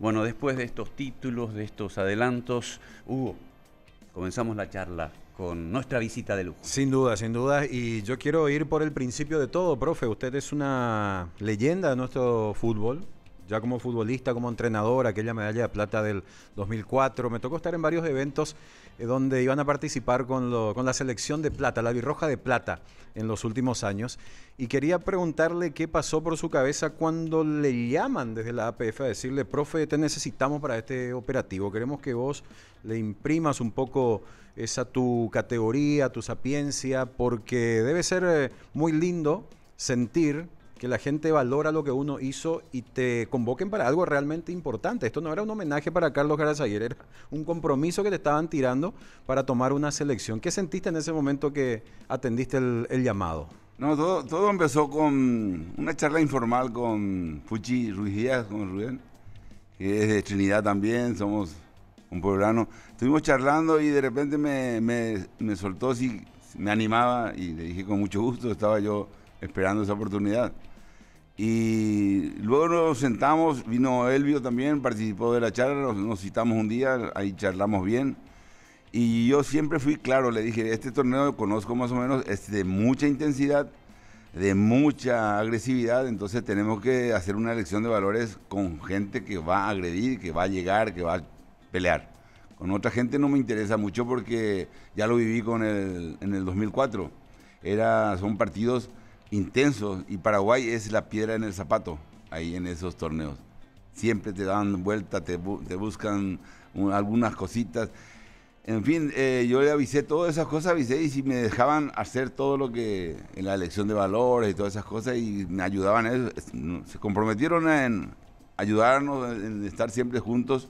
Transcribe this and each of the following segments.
Bueno, después de estos títulos, de estos adelantos, Hugo, comenzamos la charla con nuestra visita de lujo. Sin duda, sin duda. Y yo quiero ir por el principio de todo, profe. Usted es una leyenda de nuestro fútbol ya como futbolista, como entrenador, aquella medalla de plata del 2004. Me tocó estar en varios eventos eh, donde iban a participar con, la selección de plata, la Virroja de plata, en los últimos años. Y quería preguntarle qué pasó por su cabeza cuando le llaman desde la APF a decirle, profe, te necesitamos para este operativo. Queremos que vos le imprimas un poco esa tu categoría, tu sapiencia, porque debe ser eh, muy lindo sentir que la gente valora lo que uno hizo y te convoquen para algo realmente importante. Esto no era un homenaje para Carlos Garazayer, era un compromiso que te estaban tirando para tomar una selección. ¿Qué sentiste en ese momento que atendiste el, llamado? No, todo, empezó con una charla informal con Fuchi Ruiz Díaz, con Rubén, que es de Trinidad también, somos un poblano. Estuvimos charlando y de repente me, me soltó si me animaba y le dije con mucho gusto, estaba yo esperando esa oportunidad. Y luego nos sentamos, vino Elvio también, participó de la charla, nos, citamos un día, ahí charlamos bien. Y yo siempre fui claro, le dije, este torneo conozco más o menos, es de mucha intensidad, de mucha agresividad, entonces tenemos que hacer una elección de valores con gente que va a agredir, que va a llegar, que va a pelear. Con otra gente no me interesa mucho porque ya lo viví con el, en el 2004. Era, son partidos intenso y Paraguay es la piedra en el zapato ahí en esos torneos. Siempre te dan vuelta, te, buscan algunas cositas. En fin, eh, yo le avisé todas esas cosas, avisé y si me dejaban hacer todo lo que en la elección de valores y todas esas cosas y me ayudaban, eso, se comprometieron en ayudarnos, en estar siempre juntos.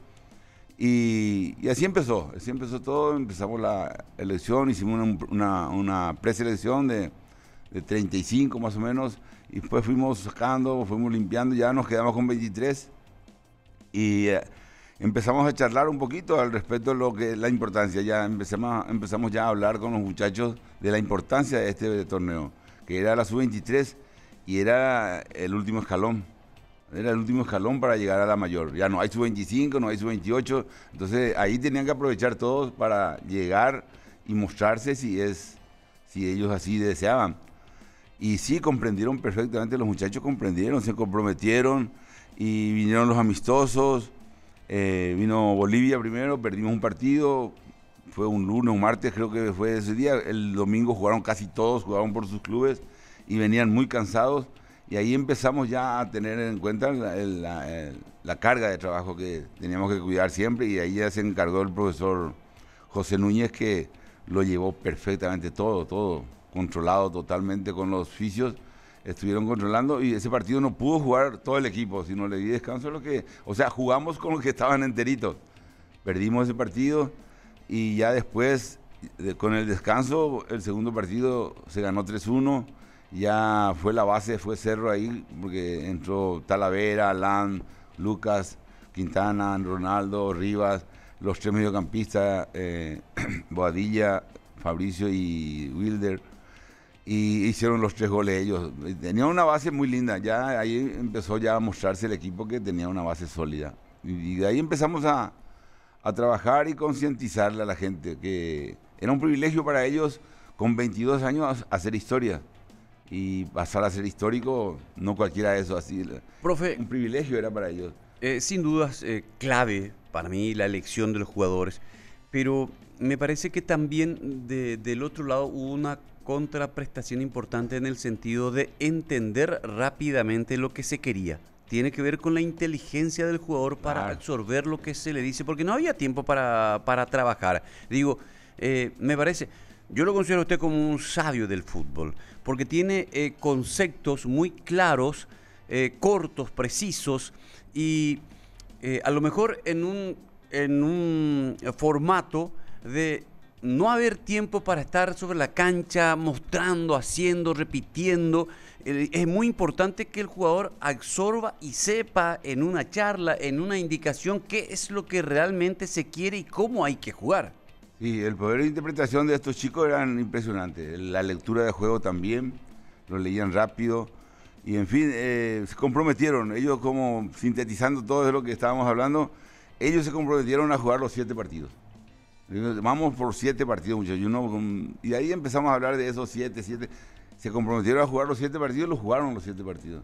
Y, así empezó, así empezó todo, empezamos la elección, hicimos una, una preselección de de 35 más o menos, y después pues fuimos sacando, fuimos limpiando, ya nos quedamos con 23 y eh, empezamos a charlar un poquito al respecto de lo que la importancia, ya empezamos, empezamos ya a hablar con los muchachos de la importancia de este torneo, que era la sub-23 y era el último escalón. Era el último escalón para llegar a la mayor. Ya no hay sub-25, no hay sub-28. Entonces ahí tenían que aprovechar todos para llegar y mostrarse si es si ellos así deseaban. Y sí, comprendieron perfectamente, los muchachos comprendieron, se comprometieron y vinieron los amistosos. Eh, vino Bolivia primero, perdimos un partido, fue un lunes, un martes, creo que fue ese día. El domingo jugaron casi todos, jugaban por sus clubes y venían muy cansados. Y ahí empezamos ya a tener en cuenta la, la, carga de trabajo que teníamos que cuidar siempre. Y ahí ya se encargó el profesor José Núñez que lo llevó perfectamente todo, todo controlado totalmente con los oficios estuvieron controlando y ese partido no pudo jugar todo el equipo, sino le di descanso a que, o sea, jugamos con los que estaban enteritos. Perdimos ese partido y ya después, con el descanso, el segundo partido se ganó 3-1, ya fue la base, fue Cerro ahí, porque entró Talavera, Alan Lucas, Quintana, Ronaldo, Rivas, los tres mediocampistas, eh, Boadilla, Fabricio y Wilder y hicieron los tres goles ellos. Tenían una base muy linda, ya ahí empezó ya a mostrarse el equipo que tenía una base sólida. Y, de ahí empezamos a, a trabajar y concientizarle a la gente que era un privilegio para ellos con 22 años hacer historia y pasar a ser histórico, no cualquiera de eso, así. Profe, un privilegio era para ellos. Eh, sin dudas, eh, clave para mí la elección de los jugadores, pero me parece que también del otro lado hubo una contraprestación importante en el sentido de entender rápidamente lo que se quería. Tiene que ver con la inteligencia del jugador para absorber lo que se le dice, porque no había tiempo para, trabajar. Digo, eh, me parece, yo lo considero a usted como un sabio del fútbol, porque tiene eh, conceptos muy claros, eh, cortos, precisos, y a lo mejor en un, en un formato de no haber tiempo para estar sobre la cancha mostrando, haciendo, repitiendo. Es muy importante que el jugador absorba y sepa en una charla, en una indicación, qué es lo que realmente se quiere y cómo hay que jugar. Sí, el poder de interpretación de estos chicos eran impresionantes. La lectura de juego también, lo leían rápido. Y en fin, eh, se comprometieron. Ellos como sintetizando todo de lo que estábamos hablando, ellos se comprometieron a jugar los siete partidos vamos por siete partidos, muchachos. y ahí empezamos a hablar de esos siete, siete. Se comprometieron a jugar los siete partidos, los jugaron los siete partidos.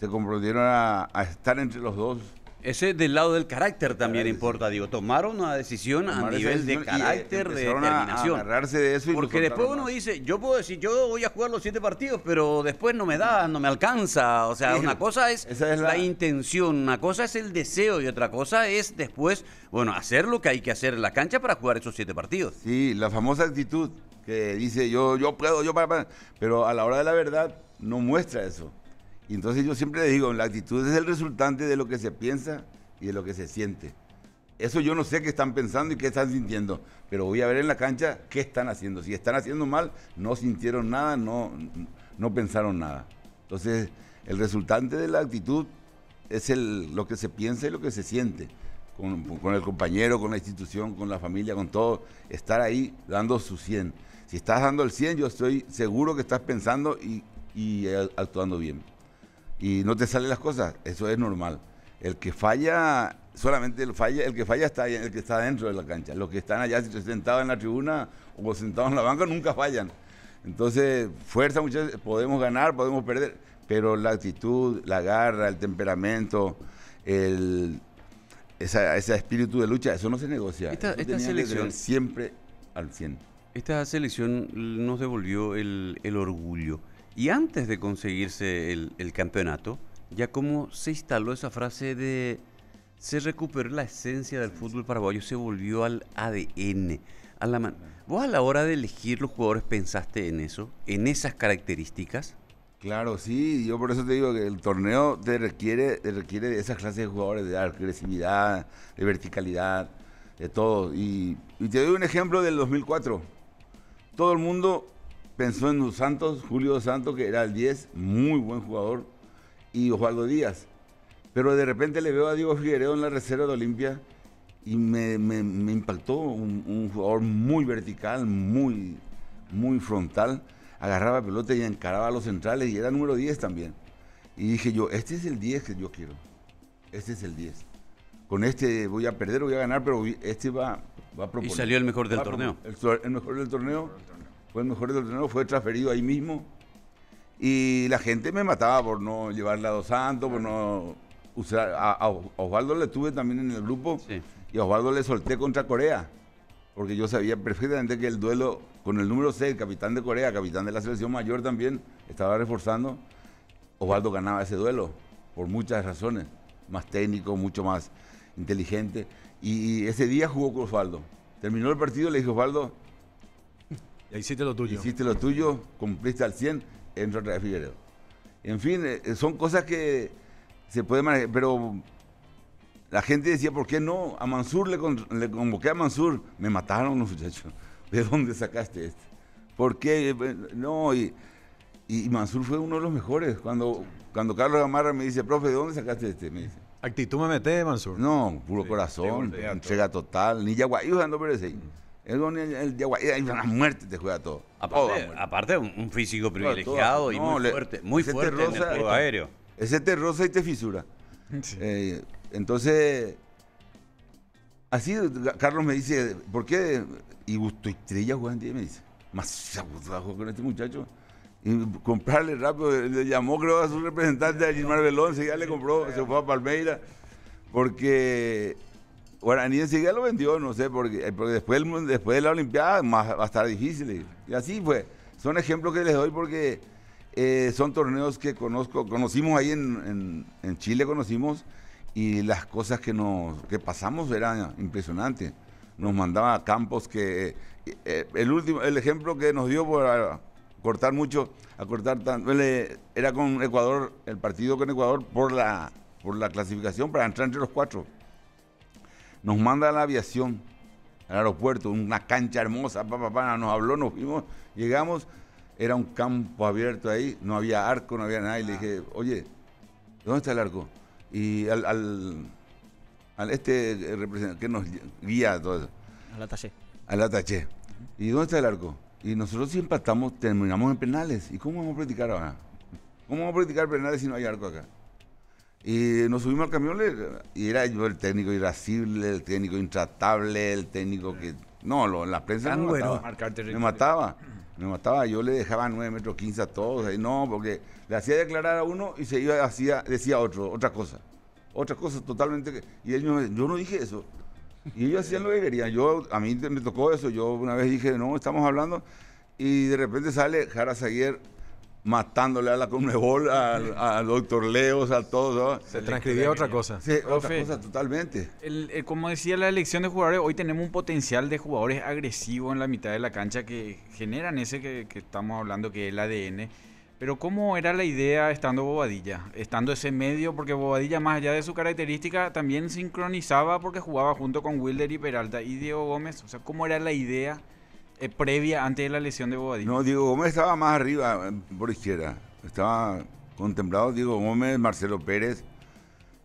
Se comprometieron a estar entre los dos ese del lado del carácter también importa, digo, tomar una decisión a nivel de eh, carácter, de determinación. eso Porque después uno dice, yo puedo decir, yo voy a jugar los siete partidos, pero después no me da, no me alcanza. O sea, una cosa es, la... intención, una cosa es el deseo y otra cosa es después, bueno, hacer lo que hay que hacer en la cancha para jugar esos siete partidos. Sí, la famosa actitud que dice, yo, yo puedo, yo pero a la hora de la verdad no muestra eso entonces yo siempre digo, la actitud es el resultante de lo que se piensa y de lo que se siente. Eso yo no sé qué están pensando y qué están sintiendo, pero voy a ver en la cancha qué están haciendo. Si están haciendo mal, no sintieron nada, no, no pensaron nada. Entonces, el resultante de la actitud es lo que se piensa y lo que se siente. Con, el compañero, con la institución, con la familia, con todo. Estar ahí dando su 100. Si estás dando el 100, yo estoy seguro que estás pensando y eh, actuando bien y no te salen las cosas, eso es normal. El que falla, solamente el, falla, el que falla está el que está dentro de la cancha. Los que están allá sentados en la tribuna o sentados en la banca nunca fallan. Entonces, fuerza muchachos, podemos ganar, podemos perder, pero la actitud, la garra, el temperamento, el ese espíritu de lucha, eso no se negocia. Esta, selección siempre al 100. Esta selección nos devolvió el orgullo. Y antes de conseguirse el, campeonato, ya como se instaló esa frase de se recuperó la esencia del fútbol paraguayo, se volvió al ADN. A la ¿Vos a la hora de elegir los jugadores pensaste en eso, en esas características? Claro, sí, yo por eso te digo que el torneo te requiere, requiere de esas clases de jugadores, de agresividad, de verticalidad, de todo. y te doy un ejemplo del 2004. Todo el mundo pensó en los Santos, Julio Santos, que era el 10, muy buen jugador, y Osvaldo Díaz. Pero de repente le veo a Diego Figueredo en la reserva de Olimpia y me, impactó un, jugador muy vertical, muy, muy frontal. Agarraba pelota y encaraba a los centrales y era número 10 también. Y dije yo, este es el 10 que yo quiero. Este es el 10. Con este voy a perder, voy a ganar, pero este va, a proponer. Y salió el mejor del torneo. el mejor del torneo fue el mejor del torneo, fue transferido ahí mismo. Y la gente me mataba por no llevarle a Dos Santos, por no usar. A, Osvaldo le tuve también en el grupo y a Osvaldo le solté contra Corea, porque yo sabía perfectamente que el duelo con el número 6, capitán de Corea, capitán de la selección mayor también, estaba reforzando. Osvaldo ganaba ese duelo por muchas razones, más técnico, mucho más inteligente. Y ese día jugó con Osvaldo. Terminó el partido, le dije, Osvaldo, hiciste lo tuyo. Hiciste lo tuyo, cumpliste al 100 en Rota Figueredo. En fin, eh, son cosas que se pueden manejar, pero la gente decía, ¿por qué no? A Mansur le, convoqué a Mansur, me mataron los muchachos. ¿De dónde sacaste este? ¿Por qué? No, y, Mansur fue uno de los mejores. Cuando, cuando Carlos Gamarra me dice, profe, ¿de dónde sacaste este? Me dice. Actitud me mete, Mansur. No, puro corazón, entrega total. Ni por no el, el de te juega todo. Aparte, un físico privilegiado y muy fuerte, muy fuerte en el juego este, aéreo. Ese te rosa y te fisura. Eh, entonces, así Carlos me dice, ¿por qué? Y Gusto Estrella juega en ti, me dice, más trabajo con este muchacho. Y comprarle rápido, le llamó creo a su representante, a Gilmar Belón, ya le compró, se fue a Palmeira, porque bueno, ni siquiera lo vendió, no sé, porque, eh, después, después de la Olimpiada va a estar difícil. Y así fue. Son ejemplos que les doy porque eh, son torneos que conozco, conocimos ahí en, Chile, conocimos, y las cosas que, nos, que pasamos eran impresionantes. Nos mandaba a campos que... Eh, el, último, el ejemplo que nos dio por ah, cortar mucho, a cortar tanto, era con Ecuador, el partido con Ecuador por la, por la clasificación para entrar entre los cuatro nos manda la aviación, al aeropuerto, una cancha hermosa, papá, nos habló, nos fuimos, llegamos, era un campo abierto ahí, no había arco, no había nada, y le dije, oye, ¿dónde está el arco? Y al, este eh, representante que nos guía todo eso. Al ataché. ¿Y dónde está el arco? Y nosotros siempre empatamos, terminamos en penales. ¿Y cómo vamos a practicar ahora? ¿Cómo vamos a practicar penales si no hay arco acá? Y nos subimos al camión y era yo el técnico irascible, el técnico intratable, el técnico que... No, lo, la prensa me, mataba. me mataba. Me mataba. Yo le dejaba 9 metros 15 a todos. y eh, no, porque le hacía declarar a uno y se iba, hacía, decía otro, otra cosa. Otra cosa totalmente... Y él me, yo no dije eso. Y ellos hacían lo que querían. Yo, a mí me tocó eso. Yo una vez dije, no, estamos hablando. Y de repente sale Jara Zaguer matándole a la Conmebol, al, doctor Leos, a todos. Se transcribía otra cosa. Sí, otra cosa totalmente. El, eh, como decía la elección de jugadores, hoy tenemos un potencial de jugadores agresivos en la mitad de la cancha que generan ese que estamos hablando que es el ADN. Pero ¿cómo era la idea estando Bobadilla? Estando ese medio, porque Bobadilla más allá de su característica también sincronizaba porque jugaba junto con Wilder y Peralta y Diego Gómez. O sea, ¿cómo era la idea eh, previa, antes de la lesión de Bobadilla. No, Diego Gómez estaba más arriba, eh, por izquierda. Estaba contemplado Diego Gómez, Marcelo Pérez,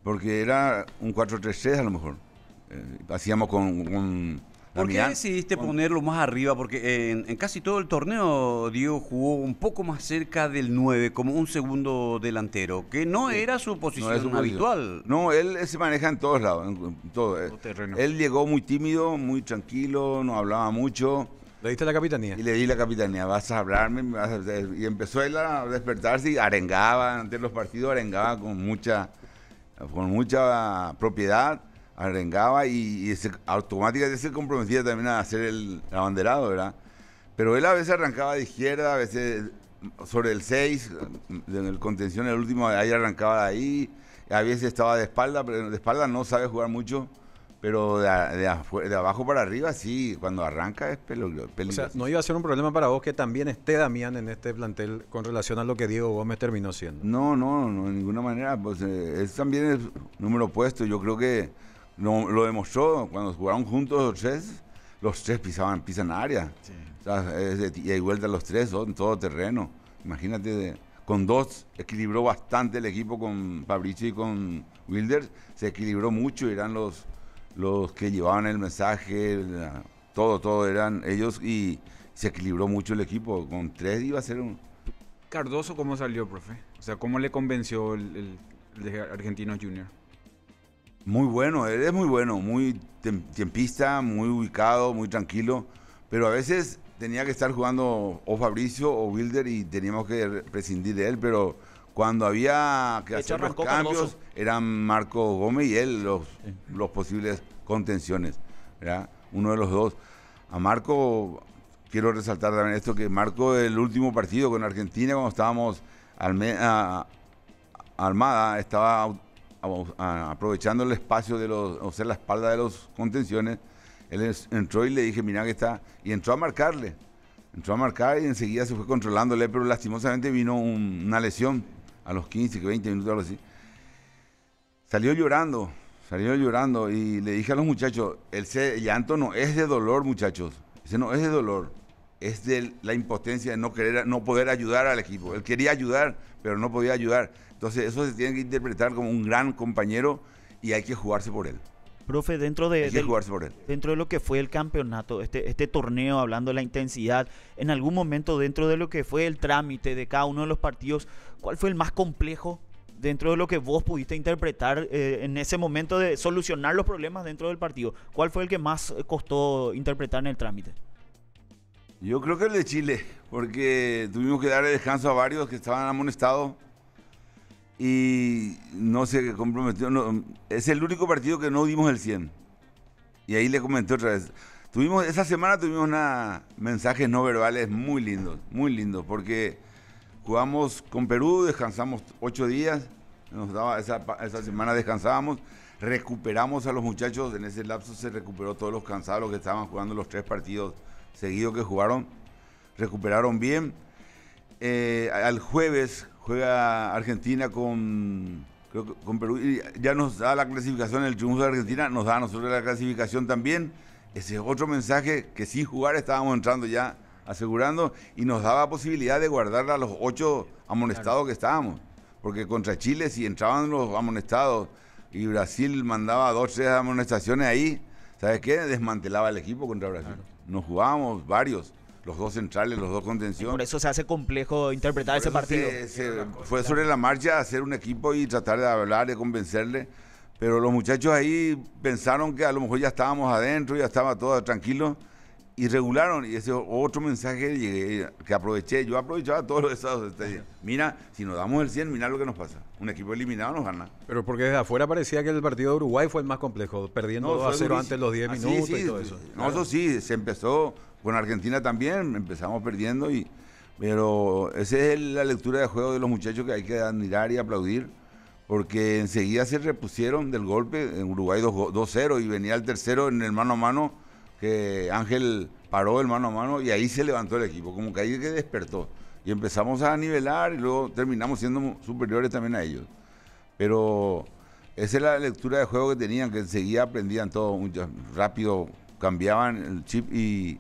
porque era un 4-3-3 a lo mejor. Eh, hacíamos con, un... ¿Por qué decidiste ponerlo más arriba? Porque en, casi todo el torneo Diego jugó un poco más cerca del 9, como un segundo delantero, que no era su posición habitual. No, él, se maneja en todos lados, en, en todo. Él llegó muy tímido, muy tranquilo, no hablaba mucho. Le diste la capitanía. Y le di la capitanía, vas a hablarme. Y empezó él a despertarse y arengaba, ante los partidos arengaba con mucha, con mucha propiedad, arengaba y, automáticamente se comprometía también a hacer el abanderado, ¿verdad? Pero él a veces arrancaba de izquierda, a veces sobre el 6, en el contención, el último, ahí arrancaba de ahí. A veces estaba de espalda, pero de espalda no sabe jugar mucho pero de, abajo para arriba, sí, cuando arranca es peligroso. O sea, no iba a ser un problema para vos que también esté Damián en este plantel con relación a lo que Diego Gómez terminó siendo. No, no, no de ninguna manera. Pues eh, es también el número opuesto. Yo creo que lo, demostró cuando jugaron juntos los tres. Los tres pisaban, pisan área. de, vuelta los tres, son todo terreno. Imagínate, con dos equilibró bastante el equipo con Fabricio y con Wilders. Se equilibró mucho, y eran los los que llevaban el mensaje, todo, todo eran ellos y se equilibró mucho el equipo. Con tres iba a ser un... Cardoso, ¿cómo salió, profe? O sea, ¿cómo le convenció el, argentino junior? Muy bueno, él es muy bueno, muy tiempista, muy ubicado, muy tranquilo, pero a veces tenía que estar jugando o Fabricio o Wilder y teníamos que prescindir de él, pero cuando había que hacer los cambios, eran Marco Gómez y él los, los posibles contenciones. Uno de los dos. A Marco, quiero resaltar también esto, que Marco el último partido con Argentina, cuando estábamos armada estaba aprovechando el espacio de los, o sea, la espalda de los contenciones, él entró y le dije, mira que está, y entró a marcarle, entró a marcar y enseguida se fue controlándole, pero lastimosamente vino una lesión a los 15, 20 minutos, algo así. Salió llorando, salió llorando y le dije a los muchachos, el, llanto no es de dolor, muchachos. no es de dolor, es de la impotencia de no, querer, no poder ayudar al equipo. Él quería ayudar, pero no podía ayudar. Entonces eso se tiene que interpretar como un gran compañero y hay que jugarse por él. Profe, dentro de, él... dentro de lo que fue el campeonato, este, este torneo, hablando de la intensidad, en algún momento dentro de lo que fue el trámite de cada uno de los partidos, ¿Cuál fue el más complejo dentro de lo que vos pudiste interpretar eh, en ese momento de solucionar los problemas dentro del partido? ¿Cuál fue el que más eh, costó interpretar en el trámite? Yo creo que el de Chile, porque tuvimos que darle descanso a varios que estaban amonestados y no se comprometió. es el único partido que no dimos el 100. Y ahí le comenté otra vez. Tuvimos, esa semana tuvimos una, mensajes no verbales muy lindos, muy lindos, porque Jugamos con Perú, descansamos ocho días, nos daba esa, semana descansábamos, recuperamos a los muchachos, en ese lapso se recuperó todos los cansados que estaban jugando los tres partidos seguidos que jugaron, recuperaron bien. Eh, al jueves juega Argentina con, Perú ya nos da la clasificación, el triunfo de Argentina nos da a nosotros la clasificación también. Ese es otro mensaje que sin jugar estábamos entrando ya asegurando y nos daba posibilidad de guardar a los ocho amonestados que estábamos. Porque contra Chile, si entraban los amonestados y Brasil mandaba dos, tres amonestaciones ahí, ¿sabes qué? Desmantelaba el equipo contra Brasil. Nos jugábamos varios los dos centrales, los dos contención. por eso se hace complejo interpretar ese partido. fue sobre la marcha hacer un equipo y tratar de hablar, de convencerle. Pero los muchachos ahí pensaron que a lo mejor ya estábamos adentro, ya estaba todo tranquilo y regularon. Y ese otro mensaje que aproveché. Yo aprovechaba todos los estados. Este, mira, si nos damos el 100, mira lo que nos pasa. Un equipo eliminado nos gana. Pero porque desde afuera parecía que el partido de Uruguay fue el más complejo, perdiendo 2 0 antes los 10 ah, minutos y todo eso. No, eso sí, se empezó con Argentina también, empezamos perdiendo. y Pero esa es la lectura de juego de los muchachos que hay que admirar y aplaudir. Porque enseguida se repusieron del golpe en Uruguay 2-0 y venía el tercero en el mano a mano que Ángel paró el mano a mano y ahí se levantó el equipo, como que ahí que despertó. Y empezamos a nivelar y luego terminamos siendo superiores también a ellos. Pero esa es la lectura de juego que tenían, que seguía aprendían todo rápido, cambiaban el chip y,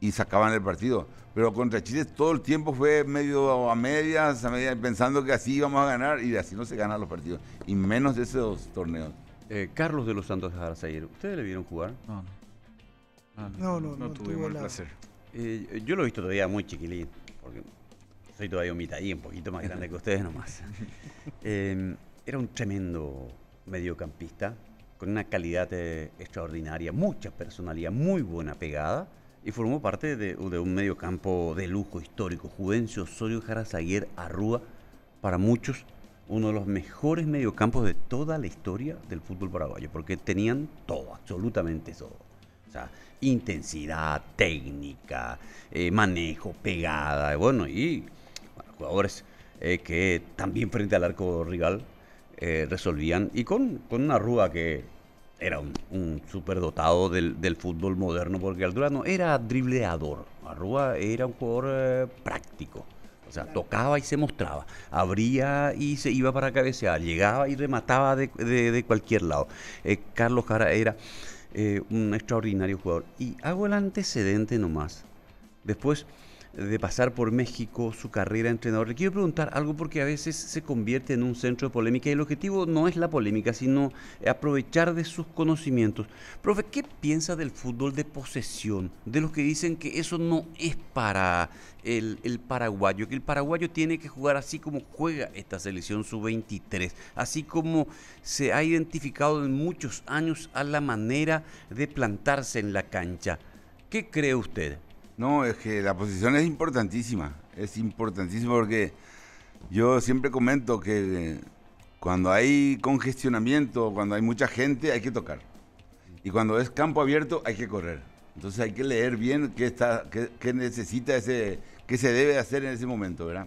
y sacaban el partido. Pero contra Chile todo el tiempo fue medio a medias, a medias pensando que así íbamos a ganar y así no se ganan los partidos, y menos de esos torneos. Eh, Carlos de los Santos Arzair, ¿ustedes le vieron jugar? no. Ah, no, no, no, no tuvimos el placer. Eh, yo lo he visto todavía muy chiquilín, porque soy todavía un y un poquito más grande que ustedes nomás. Em, era un tremendo mediocampista, con una calidad eh, extraordinaria, mucha personalidad, muy buena pegada, y formó parte de, de un mediocampo de lujo histórico. Juvencio Osorio Jarazaguer Arrúa, para muchos, uno de los mejores mediocampos de toda la historia del fútbol paraguayo, porque tenían todo, absolutamente todo. O sea, intensidad, técnica, eh, manejo, pegada, bueno, y jugadores eh, que también frente al arco rival eh, resolvían, y con, con una rúa que era un, un dotado del, fútbol moderno, porque Aldura no era dribleador, Arrúa era un jugador práctico. O sea, tocaba y se mostraba, abría y se iba para cabecear, llegaba y remataba de, cualquier lado. Carlos Cara era eh, un extraordinario jugador. Y hago el antecedente nomás. Después de pasar por México, su carrera de entrenador. Le quiero preguntar algo porque a veces se convierte en un centro de polémica y el objetivo no es la polémica, sino aprovechar de sus conocimientos. Profe, ¿qué piensa del fútbol de posesión? De los que dicen que eso no es para el, paraguayo, que el paraguayo tiene que jugar así como juega esta selección sub-23, así como se ha identificado en muchos años a la manera de plantarse en la cancha. ¿Qué cree usted? No, es que la posición es importantísima, es importantísima porque yo siempre comento que eh, cuando hay congestionamiento, cuando hay mucha gente, hay que tocar. Y cuando es campo abierto, hay que correr. Entonces hay que leer bien qué, está, qué, qué necesita ese, qué se debe hacer en ese momento, ¿verdad?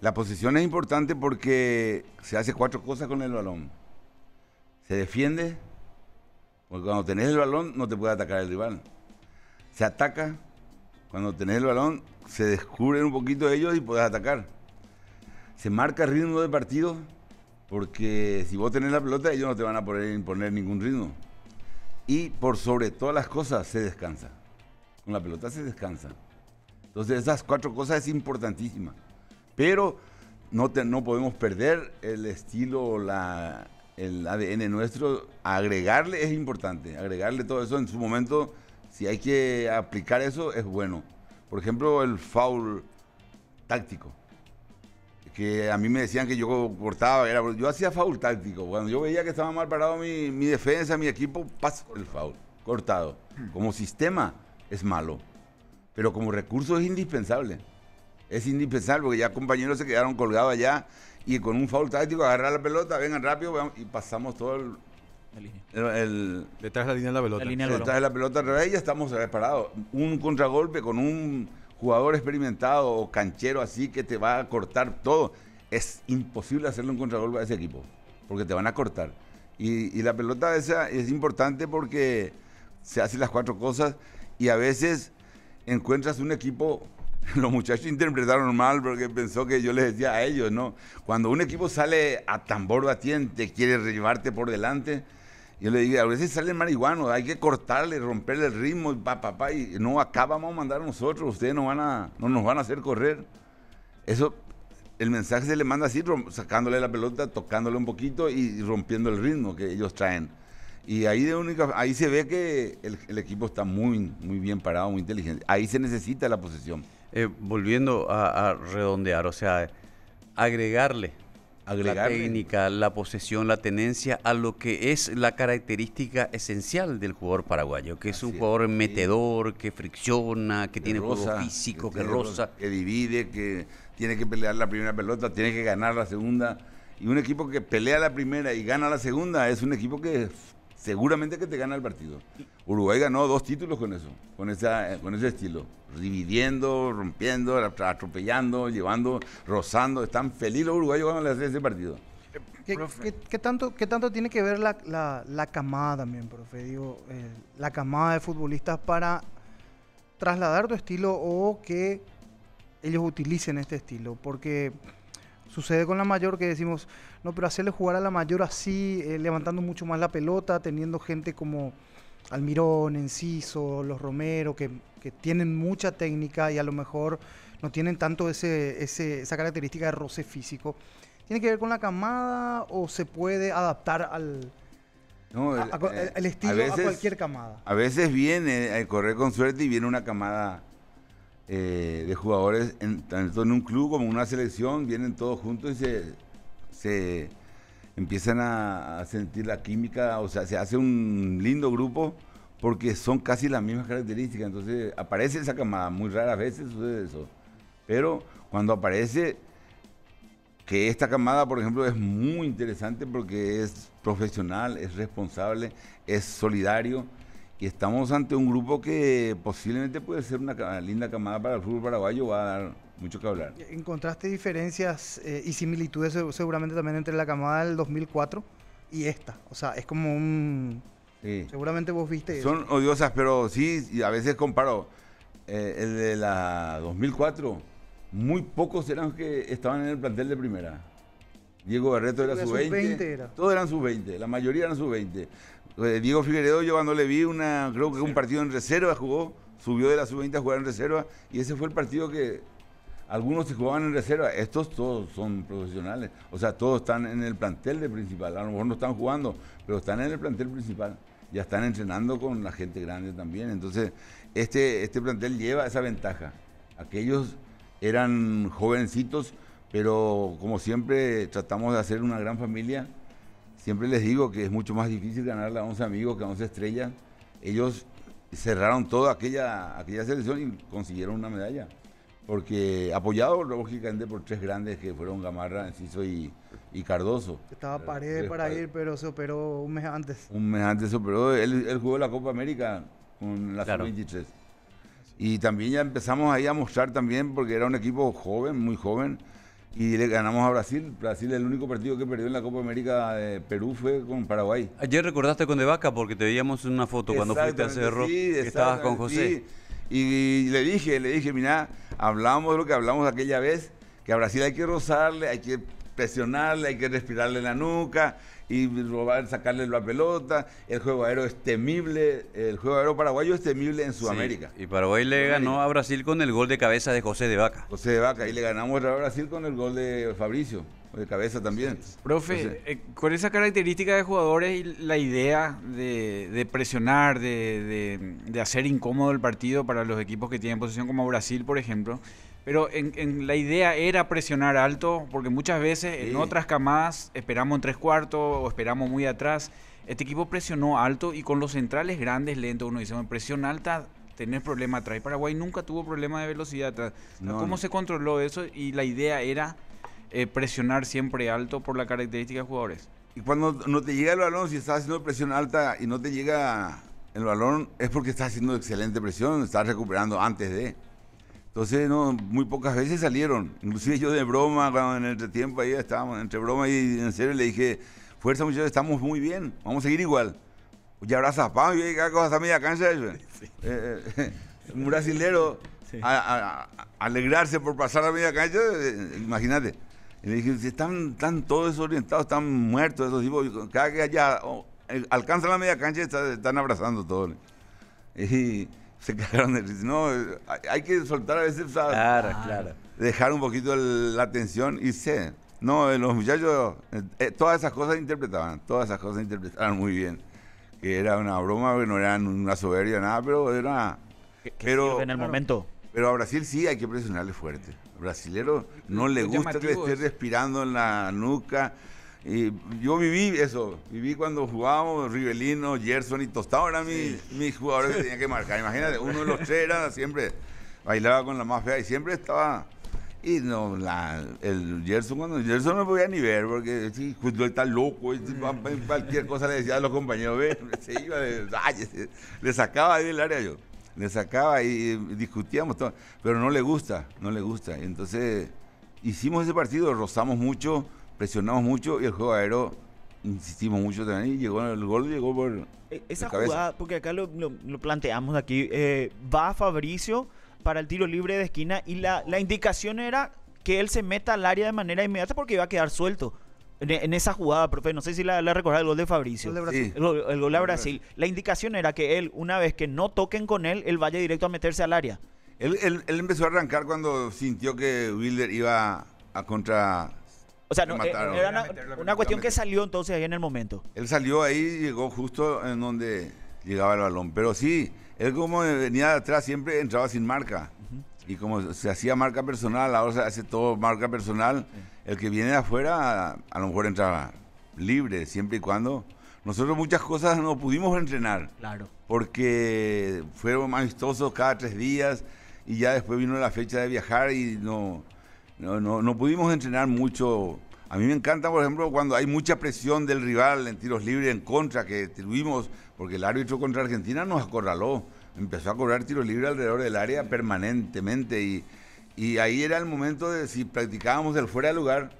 La posición es importante porque se hace cuatro cosas con el balón. Se defiende, porque cuando tenés el balón no te puede atacar el rival. Se ataca, cuando tenés el balón, se descubren un poquito ellos y podés atacar. Se marca ritmo de partido porque si vos tenés la pelota, ellos no te van a poder imponer ningún ritmo. Y por sobre todas las cosas, se descansa. Con la pelota se descansa. Entonces, esas cuatro cosas es importantísima. Pero no, no podemos perder el estilo, la, el ADN nuestro. Agregarle es importante. Agregarle todo eso en su momento si hay que aplicar eso, es bueno. Por ejemplo, el foul táctico. Que a mí me decían que yo cortaba, era, yo hacía foul táctico. Cuando yo veía que estaba mal parado mi, defensa, mi equipo, pasa el foul, cortado. Hmm. Como sistema es malo, pero como recurso es indispensable. Es indispensable porque ya compañeros se quedaron colgados allá y con un foul táctico agarrar la pelota, vengan rápido y pasamos todo el, le línea. El, detrás de la línea de la pelota. detrás de la pelota ya estamos separados. Un contragolpe con un jugador experimentado o canchero así que te va a cortar todo. Es imposible hacerle un contragolpe a ese equipo, porque te van a cortar. Y, la pelota esa es importante porque se hacen las cuatro cosas y a veces encuentras un equipo los muchachos interpretaron mal porque pensó que yo les decía a ellos, ¿no? Cuando un equipo sale a tambor batiente, quiere llevarte por delante, yo le digo a veces sale marihuano, hay que cortarle, romperle el ritmo, y pa, pa, pa, y no, acá vamos a mandar nosotros, ustedes no, van a, no nos van a hacer correr. Eso, el mensaje se le manda así, sacándole la pelota, tocándole un poquito y rompiendo el ritmo que ellos traen. Y ahí, de única, ahí se ve que el, equipo está muy, muy bien parado, muy inteligente. Ahí se necesita la posesión. Eh, volviendo a redondear, o sea, agregarle la técnica, la posesión, la tenencia a lo que es la característica esencial del jugador paraguayo, que es un jugador metedor, que fricciona, que, tiene rosa, físico, que, que roza. Que divide, que tiene que pelear la primera pelota, tiene que ganar la segunda. Y un equipo que pelea la primera y gana la segunda es un equipo que seguramente que te gana el partido. Uruguay ganó dos títulos con eso, con, esa, eh, con ese estilo. Dividiendo, rompiendo, atropellando, llevando, rozando. Están felices los uruguayos cuando le hacen ese partido. ¿Qué, tanto, ¿Qué tanto tiene que ver la, camada también, profe? Digo, eh, la camada de futbolistas para trasladar tu estilo o que ellos utilicen este estilo. Porque sucede con la mayor que decimos, no, pero hacerle jugar a la mayor así, eh, levantando mucho más la pelota, teniendo gente como Almirón, Enciso, los Romero, que, tienen mucha técnica y a lo mejor no tienen tanto ese, esa característica de roce físico. ¿Tiene que ver con la camada o se puede adaptar al, el, eh, estilo a, cualquier camada? A veces viene, a eh, correr con suerte, y viene una camada de jugadores, en, tanto en un club como en una selección, vienen todos juntos y se, se empiezan a, sentir la química, o sea, se hace un lindo grupo porque son casi las mismas características. Entonces aparece esa camada, muy raras veces sucede eso. Pero cuando aparece, que esta camada, por ejemplo, es muy interesante porque es profesional, es responsable, es solidario y estamos ante un grupo que posiblemente puede ser una, linda camada para el fútbol paraguayo, va a dar mucho que hablar. ¿Encontraste diferencias eh, y similitudes seguramente también entre la camada del 2004 y esta? O sea, es como un... Seguramente vos viste... Son odiosas, pero sí, a veces comparo. Eh, el de la 2004, muy pocos eran que estaban en el plantel de primera. Diego Barreto era, su 20 Todos eran sus 20 la mayoría eran sus 20 eh, Diego Figueredo yo cuando le vi una, creo que un partido en reserva jugó, subió de la sub-20 a jugar en reserva y ese fue el partido que algunos se jugaban en reserva, estos todos son profesionales, o sea, todos están en el plantel de principal, a lo mejor no están jugando, pero están en el plantel principal, ya están entrenando con la gente grande también, entonces este, este plantel lleva esa ventaja, aquellos eran jovencitos, pero como siempre tratamos de hacer una gran familia Siempre les digo que es mucho más difícil ganar a 11 amigos que a 11 estrellas. Ellos cerraron toda aquella, aquella selección y consiguieron una medalla. Porque apoyado lógicamente por tres grandes que fueron Gamarra, Enciso y, Cardoso. Estaba eh, pared para ir, pero se operó un mes antes. Un mes antes se operó. Él, jugó la Copa América con la 23 Y también ya empezamos ahí a mostrar también, porque era un equipo joven, muy joven y le ganamos a Brasil. Brasil el único partido que perdió en la Copa América de Perú fue con Paraguay. Ayer recordaste con De Vaca porque te veíamos en una foto cuando fuiste a Cerro sí, estabas con José. Y le dije, le dije, mira hablamos de lo que hablamos aquella vez, que a Brasil hay que rozarle, hay que presionarle, hay que respirarle en la nuca, y robar, sacarle la pelota. El juego aéreo es temible, el juego aéreo paraguayo es temible en Sudamérica. y Paraguay le ganó a Brasil con el gol de cabeza de José de Vaca. José de Vaca, y le ganamos a Brasil con el gol de Fabricio. De cabeza también. Profe, eh, con esa característica de jugadores y la idea de, presionar, de, de hacer incómodo el partido para los equipos que tienen posición como Brasil, por ejemplo, pero en, la idea era presionar alto, porque muchas veces en otras camadas esperamos en tres cuartos o esperamos muy atrás. Este equipo presionó alto y con los centrales grandes, lentos, uno dice, presión alta tenés problema atrás. Paraguay nunca tuvo problema de velocidad atrás. ¿Cómo se controló eso? Y la idea era eh, presionar siempre alto por la característica de jugadores. Y cuando no te llega el balón, si estás haciendo presión alta y no te llega el balón, es porque estás haciendo excelente presión, estás recuperando antes de... Entonces, no, muy pocas veces salieron. Inclusive yo de broma, cuando en el tiempo ahí estábamos, entre broma y en serio, le dije, fuerza muchachos, estamos muy bien, vamos a seguir igual. Ya habrá zapado, y cada cosa a media cancha. Eh, eh, eh, un brasilero a, alegrarse por pasar a media cancha, imagínate. le dije, si están, tan todos desorientados, están muertos esos tipos. Cada que allá alcanzan la media cancha, están, están abrazando todos. Y se cagaron de risa. No, hay que soltar a veces, Claro, claro. Dejar un poquito la tensión y sé. No, eh, los muchachos, eh, eh, todas esas cosas interpretaban, todas esas cosas interpretaban muy bien. Que era una broma, que no era una soberbia, nada, pero era. pero en el momento. Pero a Brasil sí hay que presionarle fuerte. brasilero no le gusta que le esté respirando en la nuca. Y yo viví eso, viví cuando jugábamos Rivelino, Gerson y Tostado eran mis, mis jugadores que tenían que marcar. Imagínate, uno de los tres era siempre, bailaba con la más fea y siempre estaba. Y no, el Gerson, cuando Gerson no podía ni ver, porque sí, está loco, cualquier cosa le decía a los compañeros, se iba, le sacaba ahí del área yo, le sacaba y, discutíamos todo, pero no le gusta, no le gusta. Entonces hicimos ese partido, rozamos mucho presionamos mucho y el juego aéreo insistimos mucho también y llegó el gol llegó por e, esa jugada porque acá lo, planteamos aquí eh, va Fabricio para el tiro libre de esquina y la, indicación era que él se meta al área de manera inmediata porque iba a quedar suelto en, esa jugada, profe, no sé si la, la recordar el gol de Fabricio. El, el, gol de Brasil. La indicación era que él, una vez que no toquen con él, él vaya directo a meterse al área. él empezó a arrancar cuando sintió que Wilder iba a contra o sea, no, eh, era una, cuestión que salió entonces ahí en el momento. Él salió ahí y llegó justo en donde llegaba el balón. Pero sí, él como venía de atrás siempre entraba sin marca. Y como se hacía marca personal, ahora se hace todo marca personal. El que viene de afuera a, lo mejor entraba libre, siempre y cuando. Nosotros muchas cosas no pudimos entrenar. Claro. Porque fueron amistosos cada tres días y ya después vino la fecha de viajar y no no, no, no pudimos entrenar mucho. A mí me encanta, por ejemplo, cuando hay mucha presión del rival en tiros libres en contra que tuvimos, porque el árbitro contra Argentina nos acorraló. Empezó a cobrar tiros libres alrededor del área permanentemente y, y ahí era el momento de si practicábamos el fuera de lugar.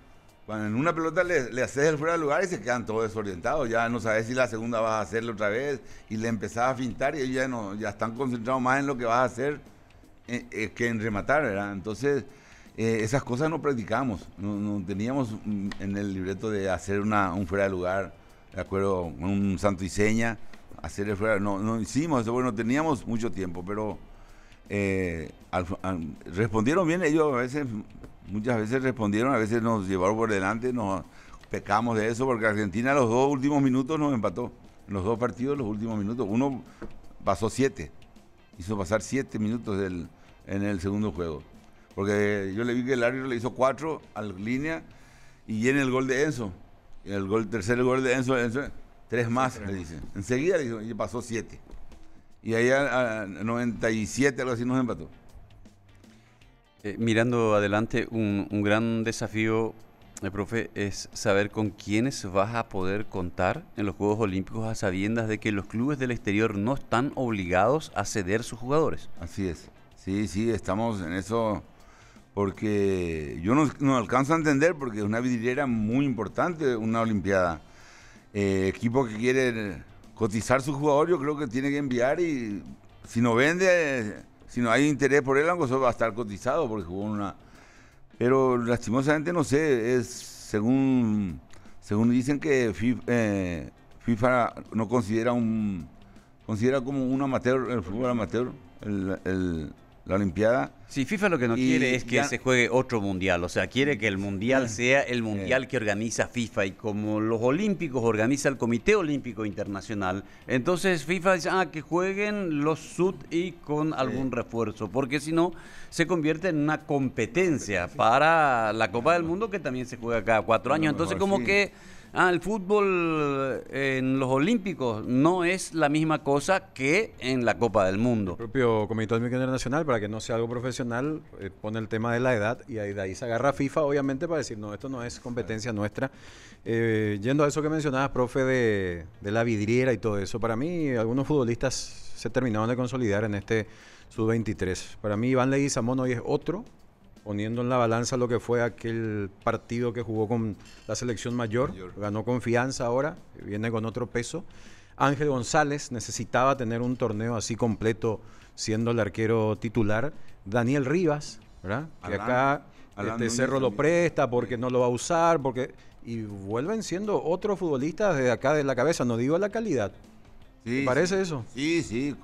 Cuando en una pelota le, haces el fuera de lugar y se quedan todos desorientados. Ya no sabes si la segunda vas a hacerlo otra vez y le empezaba a fintar y ellos ya, no, ya están concentrados más en lo que vas a hacer eh, eh, que en rematar, ¿verdad? Entonces eh, esas cosas no practicamos, no, teníamos mm, en el libreto de hacer un fuera de lugar, de acuerdo, un santo y seña, hacer el fuera, no, no hicimos eso, bueno, teníamos mucho tiempo, pero eh, respondieron bien ellos, a veces, muchas veces respondieron, a veces nos llevaron por delante, nos pecamos de eso, porque Argentina los dos últimos minutos nos empató, en los dos partidos los últimos minutos, uno pasó siete, hizo pasar siete minutos del, en el segundo juego. Porque yo le vi que el árbitro le hizo cuatro al línea y llena el gol de Enzo. el gol, tercer gol de Enzo, Enzo tres más, le dicen. Enseguida le y pasó siete. Y allá a 97, algo así, nos empató. Eh, mirando adelante, un, gran desafío, eh, profe, es saber con quiénes vas a poder contar en los Juegos Olímpicos a sabiendas de que los clubes del exterior no están obligados a ceder sus jugadores. Así es. Sí, sí, estamos en eso porque yo no, no, alcanzo a entender porque es una vidriera muy importante una Olimpiada. Eh, equipo que quiere cotizar su jugador, yo creo que tiene que enviar y si no vende, si no hay interés por él, Angoso pues, va a estar cotizado porque jugó una. Pero lastimosamente no sé, es según según dicen que eh, FIFA, no considera un considera como un amateur el fútbol amateur la Olimpiada Sí, FIFA lo que no quiere es que se juegue otro mundial, o sea, quiere que el mundial eh. sea el mundial eh. que organiza FIFA y como los olímpicos organiza el Comité Olímpico Internacional, entonces FIFA dice, ah, que jueguen los sud y con algún refuerzo, porque si no, se convierte en una competencia para la Copa del Mundo que también se juega cada cuatro años, entonces como que Ah, el fútbol eh, en los Olímpicos no es la misma cosa que en la Copa del Mundo. El propio Comité Olímpico Internacional, para que no sea algo profesional, eh, pone el tema de la edad y ahí, de ahí se agarra FIFA, obviamente, para decir, no, esto no es competencia nuestra. Eh, yendo a eso que mencionabas, profe, de, la vidriera y todo eso, para mí algunos futbolistas se terminaron de consolidar en este sub-23. Para mí Iván Leguizamón hoy es otro poniendo en la balanza lo que fue aquel partido que jugó con la selección mayor, ganó confianza ahora, viene con otro peso. Ángel González necesitaba tener un torneo así completo siendo el arquero titular. Daniel Rivas, ¿verdad? que acá este Cerro lo presta porque no lo va a usar, porque y vuelven siendo otros futbolistas de acá de la cabeza, no digo la calidad. ¿Te parece eso? Sí, sí,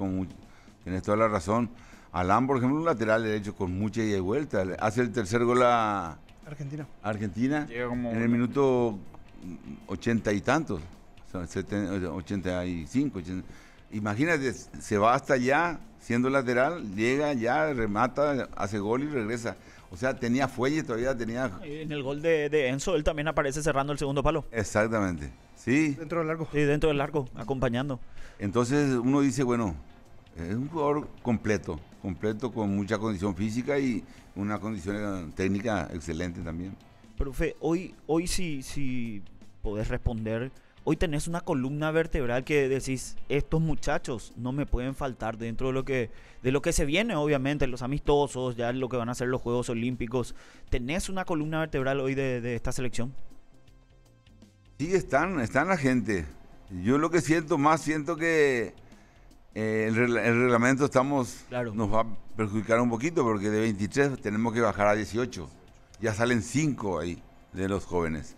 tienes toda la razón. Alán, por ejemplo, un lateral derecho con mucha ida y vuelta. Hace el tercer gol a Argentina. Argentina en el minuto ochenta y tantos. O sea, 85, Imagínate, se va hasta allá, siendo lateral, llega ya, remata, hace gol y regresa. O sea, tenía fuelle todavía, tenía... En el gol de, de, Enzo, él también aparece cerrando el segundo palo. Exactamente, sí. Dentro del largo. Sí, dentro del largo, acompañando. Entonces uno dice, bueno, es un jugador completo completo, con mucha condición física y una condición eh, técnica excelente también. Profe, hoy, hoy si, si podés responder, hoy tenés una columna vertebral que decís, estos muchachos no me pueden faltar dentro de lo que, de lo que se viene, obviamente, los amistosos, ya lo que van a ser los Juegos Olímpicos. ¿Tenés una columna vertebral hoy de, de esta selección? Sí, están, están la gente. Yo lo que siento más, siento que eh, el, reglamento estamos nos va a perjudicar un poquito porque de 23 tenemos que bajar a 18. Ya salen 5 ahí de los jóvenes.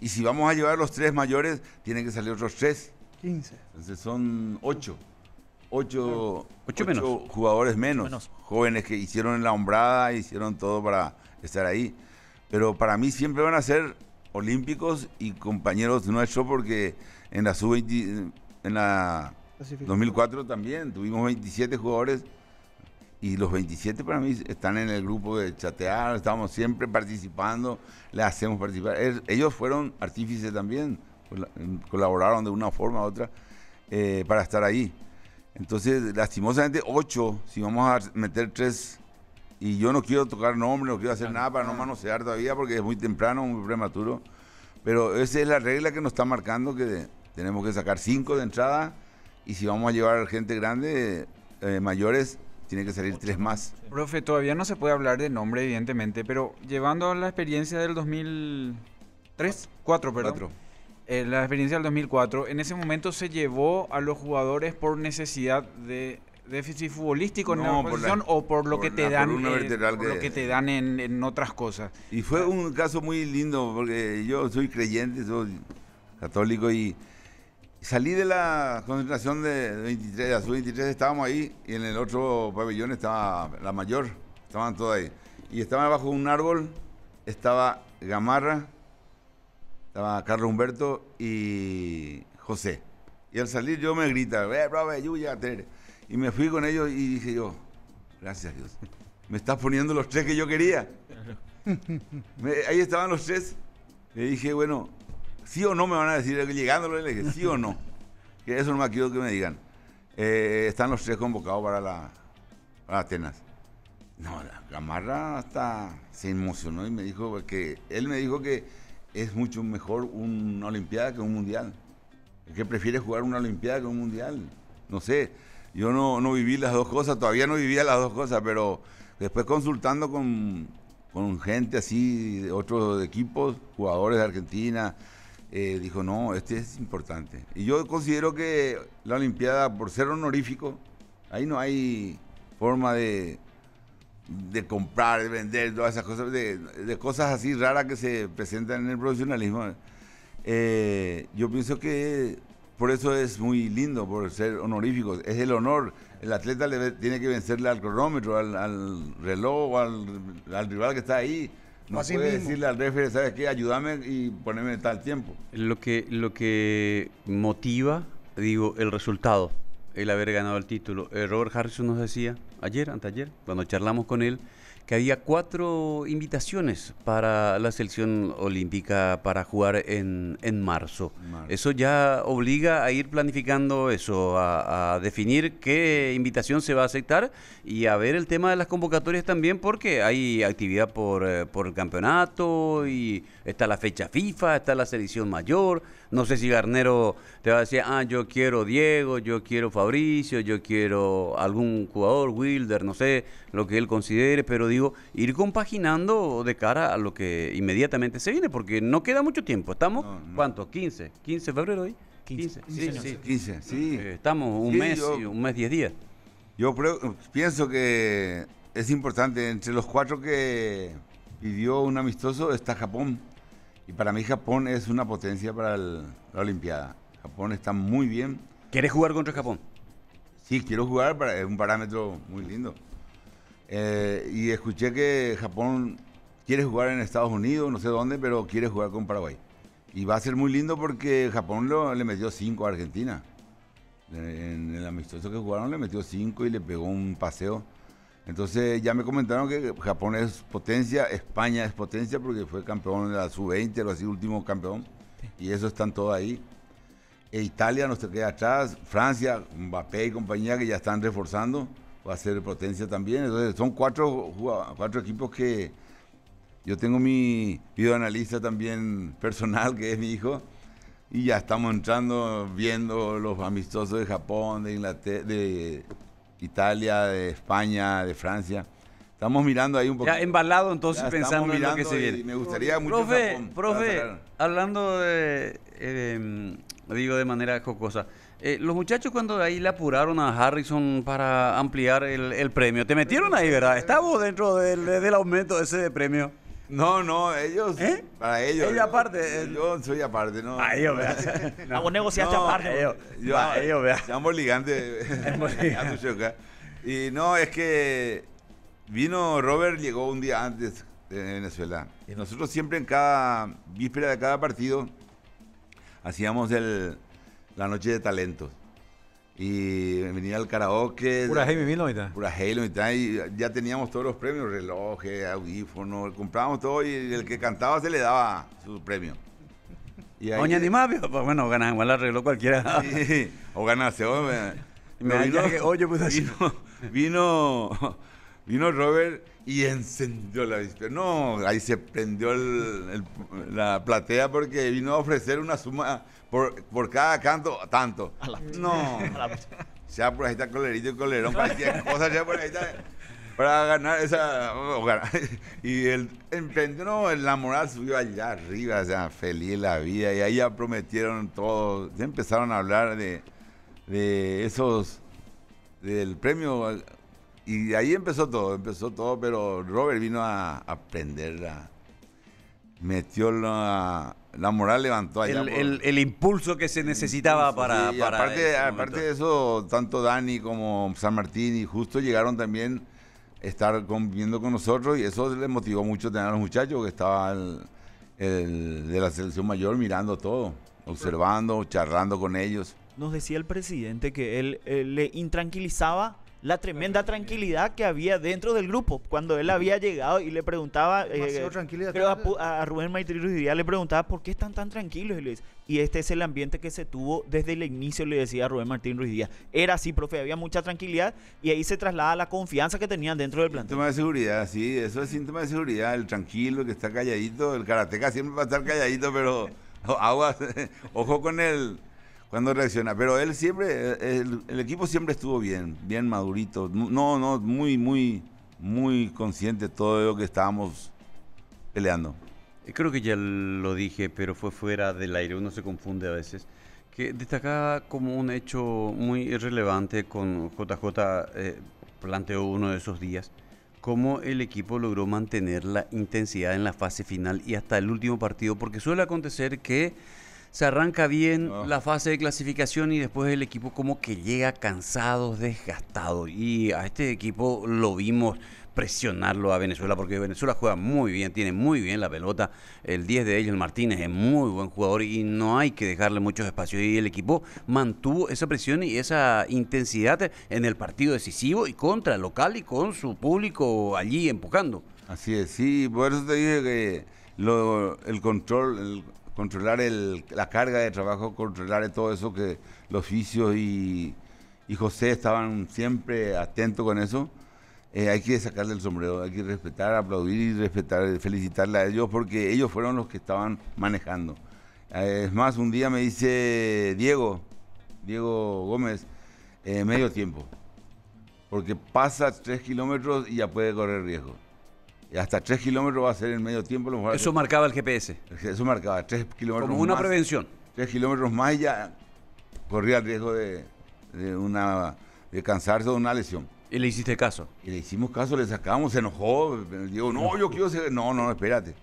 Y si vamos a llevar los 3 mayores, tienen que salir otros 3. 15. Entonces son 8. 8, jugadores menos, Jóvenes que hicieron la hombrada, hicieron todo para estar ahí. Pero para mí siempre van a ser olímpicos y compañeros nuestros porque en la sub en la 2004 también, tuvimos 27 jugadores y los 27 para mí están en el grupo de chatear, estamos siempre participando, les hacemos participar. Ellos fueron artífices también, colaboraron de una forma u otra eh, para estar ahí. Entonces, lastimosamente, 8, si vamos a meter 3 y yo no quiero tocar nombre, no quiero hacer ah, nada para no ah. manosear todavía porque es muy temprano, muy prematuro. Pero esa es la regla que nos está marcando que tenemos que sacar cinco de entrada y si vamos a llevar gente grande, eh, mayores, tiene que salir tres más. Profe, todavía no se puede hablar de nombre, evidentemente, pero llevando la experiencia del 2003, 4, perdón. Eh, la experiencia del 2004, en ese momento se llevó a los jugadores por necesidad de déficit futbolístico en la posición o por lo que te dan en, otras cosas. Y fue un caso muy lindo porque yo soy creyente, soy católico y salí de la concentración de 23, a Azul 23, estábamos ahí y en el otro pabellón estaba la mayor, estaban todos ahí. Y estaban bajo un árbol, estaba Gamarra, estaba Carlos Humberto y José. Y al salir yo me grita, eh, bravo, Yuya, Y me fui con ellos y dije yo, gracias a Dios, me estás poniendo los tres que yo quería. ahí estaban los tres. Le dije, bueno, ¿Sí o no me van a decir? ...llegándolo... le dije, ¿sí o no? Que eso no me quiero que me digan. Eh, están los tres convocados para la para Atenas. No, la Gamarra hasta se emocionó y me dijo ...porque... él me dijo que es mucho mejor una Olimpiada que un Mundial. Que prefiere jugar una Olimpiada que un Mundial. No sé, yo no, no viví las dos cosas, todavía no vivía las dos cosas, pero después consultando con, con gente así de otros equipos, jugadores de Argentina, eh, dijo, no, este es importante. Y yo considero que la Olimpiada, por ser honorífico, ahí no hay forma de, de comprar, de vender, todas esas cosas, de, cosas así raras que se presentan en el profesionalismo. Eh, yo pienso que por eso es muy lindo, por ser honorífico. Es el honor. El atleta le, tiene que vencerle al cronómetro, al, reloj, al rival que está ahí. No Así decirle al refere, ¿sabes qué? Ayúdame y poneme tal tiempo. Lo que, lo que motiva, digo, el resultado el haber ganado el título. Eh, Robert Harrison nos decía ayer, anteayer, cuando charlamos con él, que había cuatro invitaciones para la selección olímpica para jugar en, marzo. Eso ya obliga a ir planificando eso, a, definir qué invitación se va a aceptar y a ver el tema de las convocatorias también, porque hay actividad por, eh, por el campeonato y está la fecha FIFA, está la selección mayor. No sé si Garnero te va a decir, ah, yo quiero Diego, yo quiero Fabricio, yo quiero algún jugador, Wilder, no sé, lo que él considere, pero digo, ir compaginando de cara a lo que inmediatamente se viene, porque no queda mucho tiempo. ¿Estamos? ¿Cuánto? ¿15? ¿15 de febrero hoy? 15. sí, sí, 15, eh, estamos un mes, un mes, 10 días. Yo pienso que es importante, entre los cuatro que pidió un amistoso está Japón. Y para mí Japón es una potencia para la Olimpiada. Japón está muy bien. ¿Quieres jugar contra Japón? Sí, quiero jugar, para, es un parámetro muy lindo. Eh, y escuché que Japón quiere jugar en Estados Unidos, no sé dónde, pero quiere jugar con Paraguay. Y va a ser muy lindo porque Japón le metió 5 a Argentina. En, en, el amistoso que jugaron le metió 5 y le pegó un paseo. Entonces ya me comentaron que Japón es potencia, España es potencia porque fue campeón de la sub-20, lo así último campeón. Y eso están todo ahí. E Italia nos queda atrás, Francia, Mbappé y compañía que ya están reforzando, va a ser potencia también. Entonces son cuatro, cuatro equipos que yo tengo mi videoanalista también personal que es mi hijo. Y ya estamos entrando viendo los amistosos de Japón, de Inglaterra, de Italia, de España, de Francia. Estamos mirando ahí un poco. Ya embalado entonces pensando en lo que se viene. Me gustaría profe, mucho Profe, hablando de, eh, em, digo de manera jocosa, eh, los muchachos cuando ahí le apuraron a Harrison para ampliar el, premio, te metieron ahí, ¿verdad? Estabas dentro del, del aumento ese de premio. No, no, ellos. ¿Eh? Para ellos. aparte. Yo, soy aparte, ¿no? A ellos, negociaste aparte. Ellos. Yo, a ellos, ligantes. y no, es que vino Robert, llegó un día antes de Venezuela. Y nosotros siempre en cada víspera de cada partido hacíamos la noche de talentos. Y venía al karaoke. Pura Jaime mitad. Pura Y ya teníamos todos los premios, relojes, audífonos, comprábamos todo y el que cantaba se le daba su premio. Y ahí, Oña pues, bueno, ganas igual arregló cualquiera. o ganase, eh. vino, oye, pues así. Vino, Robert y encendió la vista. No, ahí se prendió la platea porque vino a ofrecer una suma por, cada canto, tanto. no. Ya por ahí está colerito y colerón, por ahí para ganar esa. Y el emprendió, no, la moral subió allá arriba, o sea, feliz la vida. Y ahí ya prometieron todo. Ya empezaron a hablar de, de esos. del premio. Y ahí empezó todo, empezó todo, pero Robert vino a aprender, metió a la moral levantó allá. El, impulso que se necesitaba para, Aparte, de eso, tanto Dani como San Martín y Justo llegaron también a estar conviviendo con nosotros y eso les motivó mucho tener a los muchachos que estaban de la selección mayor mirando todo, observando, charlando con ellos. Nos decía el presidente que él eh, le intranquilizaba la tremenda tranquilidad que había dentro del grupo. Cuando él había llegado y le preguntaba, eh, eh, a, a, Rubén Ruiz Díaz le preguntaba, ¿por qué están tan tranquilos? Y, y este es el ambiente que se tuvo desde el inicio, le decía Rubén Martín Ruiz Díaz. Era así, profe, había mucha tranquilidad y ahí se traslada la confianza que tenían dentro del plantel. Síntoma de seguridad, sí, eso es síntoma de seguridad, el tranquilo, que está calladito, el karateca siempre va a estar calladito, pero aguas, ojo con el cuando reacciona. Pero él siempre, el, equipo siempre estuvo bien, bien madurito. No, no, muy, muy, muy consciente de todo lo que estábamos peleando. Eh, creo que ya lo dije, pero fue fuera del aire, uno se confunde a veces. Que destacaba como un hecho muy irrelevante con JJ, eh, planteó uno de esos días, cómo el equipo logró mantener la intensidad en la fase final y hasta el último partido, porque suele acontecer que se arranca bien ah. la fase de clasificación y después el equipo como que llega cansado, desgastado. Y a este equipo lo vimos presionarlo a Venezuela, porque Venezuela juega muy bien, tiene muy bien la pelota. El 10 de ellos, el Martínez, es muy buen jugador y no hay que dejarle muchos espacios. Y el equipo mantuvo esa presión y esa intensidad en el partido decisivo y contra el local y con su público allí empujando. Así es, sí, por eso te dije que el control, controlar la carga de trabajo, controlar todo eso que los oficios y, José estaban siempre atentos con eso. Eh, hay que sacarle el sombrero, hay que respetar, aplaudir y respetar, felicitarle a ellos porque ellos fueron los que estaban manejando. Eh, es más, un día me dice Diego, Diego Gómez, eh, medio tiempo, porque pasa tres kilómetros y ya puede correr riesgo hasta tres kilómetros va a ser en medio tiempo. eso marcaba el GPS. Eso marcaba tres kilómetros. Como una prevención. Tres kilómetros más y ya corría el riesgo de, de, una, de cansarse de una lesión. ¿Y le hiciste caso? Y le hicimos caso, le sacamos, se enojó. Digo, no, yo quiero ser. No, no, espérate.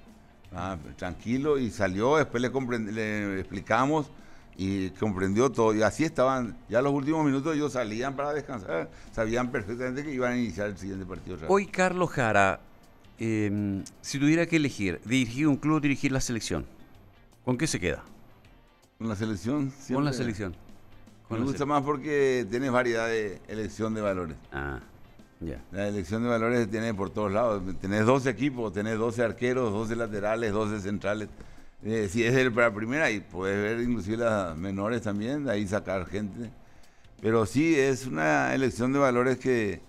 Ah, tranquilo, y salió. Después le, le explicamos y comprendió todo. Y así estaban. Ya los últimos minutos ellos salían para descansar. Sabían perfectamente que iban a iniciar el siguiente partido. Hoy Carlos Jara Em, si tuviera que elegir dirigir un club o dirigir la selección, ¿con qué se queda? Con la selección. Con la selección. Me gusta más porque tienes variedad de elección de valores. Ah, ya. La elección de valores tiene por todos lados. Tenés 12 equipos, tenés 12 arqueros, 12 laterales, 12 centrales. Eh, si es el para primera, y puedes ver inclusive las menores también, ahí sacar gente. Pero sí, es una elección de valores que,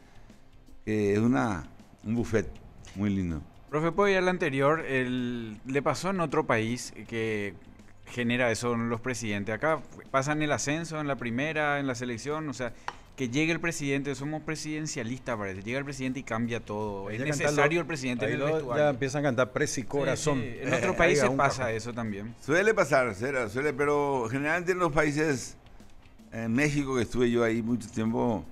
es una, un buffet. Muy lindo. Profe, pues ya la anterior, el, le pasó en otro país que genera eso en los presidentes. Acá pasan el ascenso en la primera, en la selección, o sea, que llegue el presidente, somos presidencialistas, parece. Llega el presidente y cambia todo. es necesario el presidente. ya empiezan a cantar presi corazón. En otros eh, países pasa eso también. Suele pasar, suele, pero generalmente en los países, en México que estuve yo ahí mucho tiempo,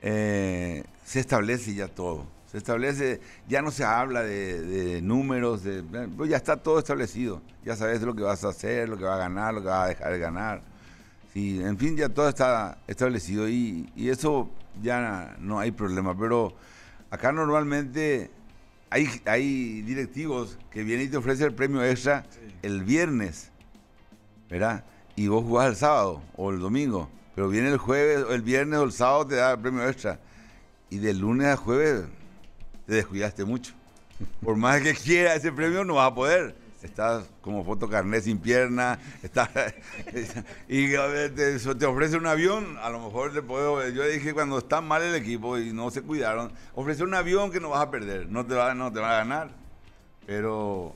eh, se establece ya todo se establece, ya no se habla de, números, de, pues ya está todo establecido, ya sabes lo que vas a hacer, lo que vas a ganar, lo que vas a dejar de ganar. en fin, ya todo está establecido y, eso ya no hay problema, pero acá normalmente hay, hay, directivos que vienen y te ofrecen el premio extra el viernes, ¿verdad? Y vos jugás el sábado o el domingo, pero viene el jueves el viernes o el sábado te da el premio extra. Y de lunes a jueves te descuidaste mucho. Por más que quiera ese premio, no vas a poder. Estás como foto sin pierna, y te, te, ofrece un avión, a lo mejor te puedo, yo dije cuando está mal el equipo y no se cuidaron, ofrece un avión que no vas a perder, no te va, no te va a ganar. Pero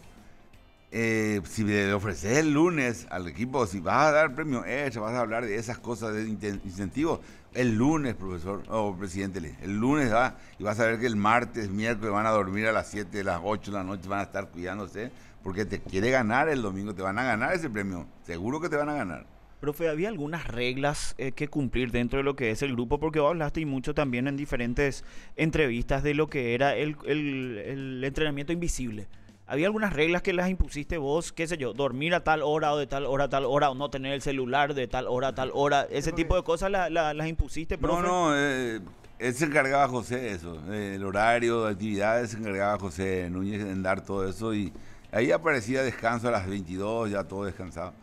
eh, si le ofreces el lunes al equipo, si vas a dar premio se vas a hablar de esas cosas de incentivos, el lunes, profesor, o presidente, el lunes va ah, y vas a ver que el martes, miércoles van a dormir a las 7, las 8 de la noche, van a estar cuidándose porque te quiere ganar el domingo, te van a ganar ese premio, seguro que te van a ganar. Profe, había algunas reglas eh, que cumplir dentro de lo que es el grupo, porque vos hablaste y mucho también en diferentes entrevistas de lo que era el, el entrenamiento invisible había algunas reglas que las impusiste vos, qué sé yo, dormir a tal hora o de tal hora a tal hora, o no tener el celular de tal hora a tal hora, ese tipo de cosas las impusiste, profe. No, no, eh, él se encargaba José eso, eh, el horario, actividades, se encargaba José Núñez en dar todo eso y ahí aparecía descanso a las 22, ya todo descansado.